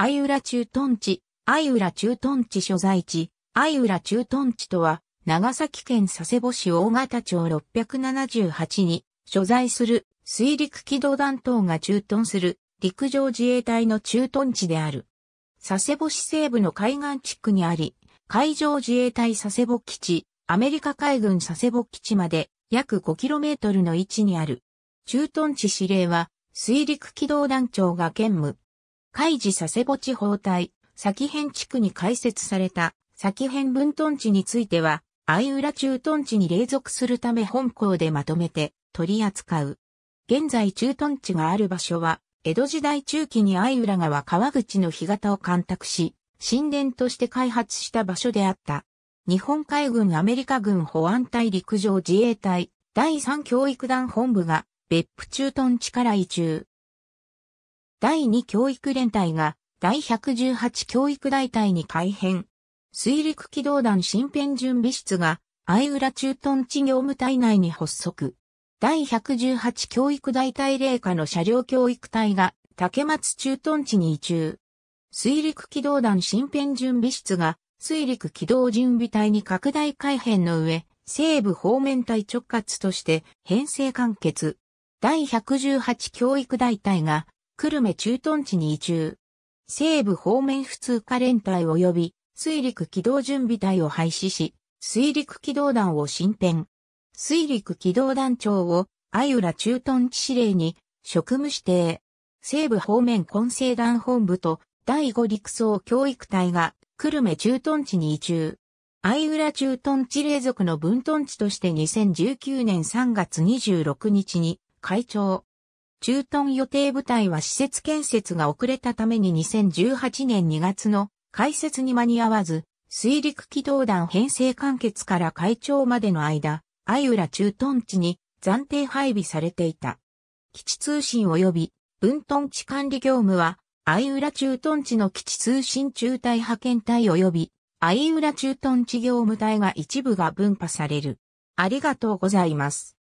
相浦駐屯地、相浦駐屯地所在地、相浦駐屯地とは、長崎県佐世保市大型町678に所在する水陸機動弾頭が駐屯する陸上自衛隊の駐屯地である。佐世保市西部の海岸地区にあり、海上自衛隊佐世保基地、アメリカ海軍佐世保基地まで約 5km の位置にある。駐屯地指令は水陸機動団長が兼務。海事佐世保地方帯、先辺地区に開設された、先辺分屯地については、相浦駐屯地に隷属するため本校でまとめて取り扱う。現在駐屯地がある場所は、江戸時代中期に相浦川川口の干潟を干拓し、神殿として開発した場所であった。日本海軍アメリカ軍保安隊陸上自衛隊第3教育団本部が別府駐屯地から移住。第2教育連隊が第118教育大隊に改編。水陸機動団新編準備室が相浦駐屯地業務隊内に発足。第118教育大隊霊下の車両教育隊が竹松駐屯地に移住。水陸機動団新編準備室が水陸機動準備隊に拡大改編の上、西部方面隊直轄として編成完結。第118教育大隊が久留米駐屯地に移住。西部方面普通科連隊及び水陸機動準備隊を廃止し、水陸機動団を新編。水陸機動団長を、相浦駐屯地司令に、職務指定。西部方面混成団本部と、第五陸曹教育隊が、久留米駐屯地に移住。相浦駐屯地霊属の分屯地として2019年3月26日に、会長、駐屯予定部隊は施設建設が遅れたために2018年2月の開設に間に合わず、水陸機動団編成完結から会長までの間、相浦駐屯地に暫定配備されていた。基地通信及び分屯地管理業務は、相浦駐屯地の基地通信中隊派遣隊及び、相浦駐屯地業務隊が一部が分派される。ありがとうございます。